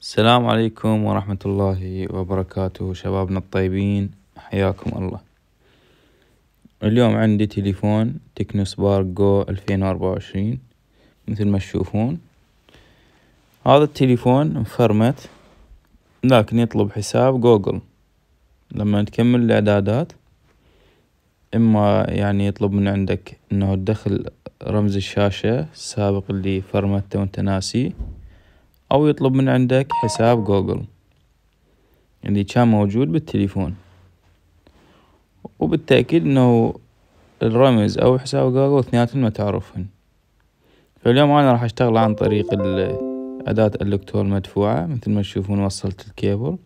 السلام عليكم ورحمة الله وبركاته شبابنا الطيبين حياكم الله اليوم عندي تليفون تكنو سبارك جو الفين واربعة وعشرين مثل ما تشوفون هذا التليفون مفرمت لكن يطلب حساب جوجل لما تكمل الاعدادات اما يعني يطلب من عندك انه تدخل رمز الشاشة السابق اللي فرمته وانت ناسي أو يطلب من عندك حساب جوجل اللي يعني كان موجود بالتليفون وبالتأكيد إنه الرمز أو حساب جوجل اثنيناتهم ما تعرفهن فاليوم أنا راح أشتغل عن طريق أداة الكترون المدفوعة مثل ما تشوفون وصلت الكيبل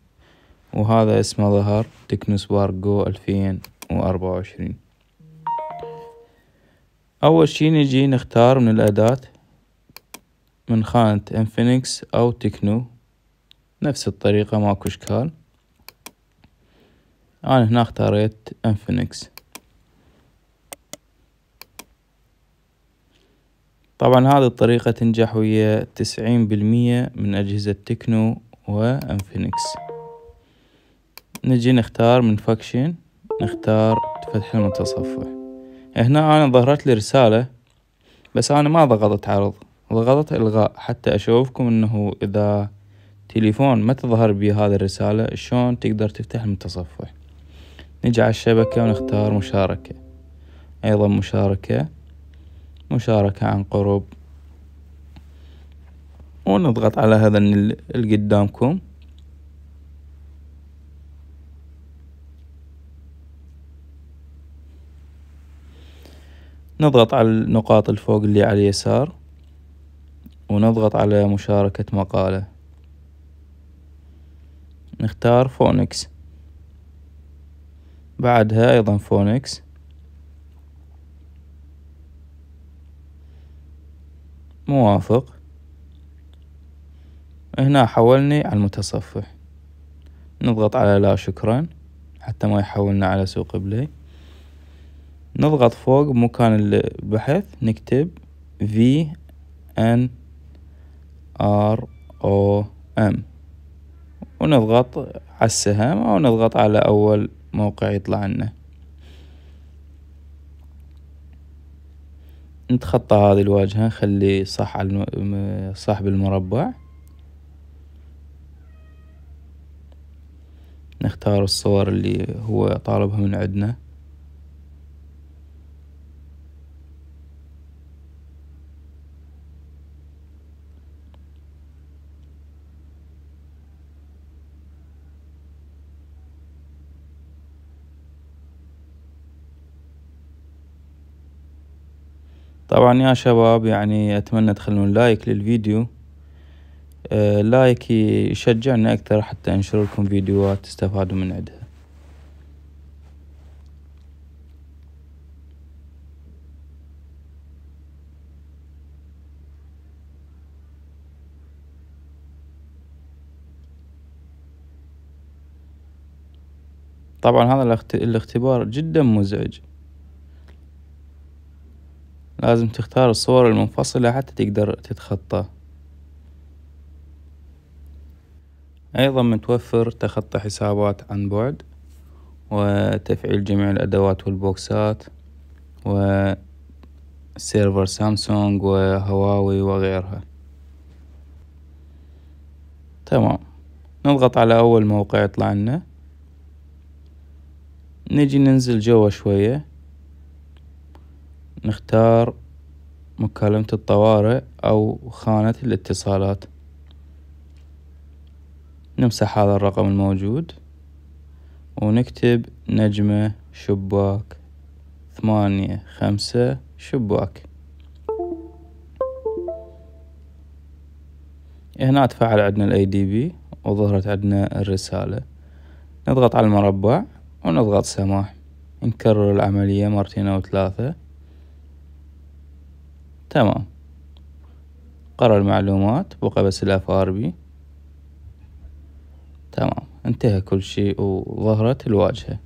وهذا اسمه ظهر تكنوس بارك جو ألفين وأربعة وعشرين أول شي نجي نختار من الأداة من خانة انفينكس او تكنو نفس الطريقة ماكو اشكال انا هنا اختاريت انفينكس طبعا هذه الطريقة تنجح ويا تسعين بالمية من اجهزة تكنو وانفينكس نجي نختار من فاكشن نختار تفتح المتصفح هنا انا ظهرت لي رسالة بس انا ما ضغطت عرض ضغطت الغاء حتى اشوفكم انه اذا تليفون ما تظهر بهذه الرسالة شلون تقدر تفتح المتصفح نجي على الشبكة ونختار مشاركة ايضا مشاركة مشاركة عن قرب ونضغط على هذا اللي قدامكم نضغط على النقاط الفوق اللي على اليسار ونضغط على مشاركة مقالة نختار فونكس بعدها أيضا فونكس موافق هنا حولني على المتصفح نضغط على لا شكرا حتى ما يحولنا على سوق بلاي نضغط فوق مكان البحث نكتب في ان ار او ام ونضغط على السهم او نضغط على اول موقع يطلع لنا نتخطى هذه الواجهة نخلي صح على صح بالمربع نختار الصور اللي هو طالبها من عندنا طبعا يا شباب يعني اتمنى تخلون لايك للفيديو آه لايك يشجعنا اكثر حتى انشر لكم فيديوهات تستفادوا من عدها طبعا هذا الاختبار جدا مزعج لازم تختار الصور المنفصلة حتى تقدر تتخطى أيضا متوفر تخطي حسابات عن بعد وتفعيل جميع الأدوات والبوكسات وسيرفر سامسونج وهواوي وغيرها تمام نضغط على أول موقع يطلع لنا نجي ننزل جوا شوية نختار مكالمة الطوارئ أو خانة الاتصالات نمسح هذا الرقم الموجود ونكتب نجمة شباك ثمانية خمسة شباك هنا تفعل عندنا الاي دي بي وظهرت عندنا الرسالة نضغط على المربع ونضغط سماح نكرر العملية مرتين أو ثلاثة تمام قرأ المعلومات بقى بس الاف ار بي تمام انتهى كل شيء وظهرت الواجهة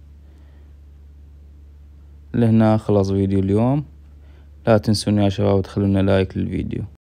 لهنا خلص فيديو اليوم لا تنسون يا شباب تخلونا لايك للفيديو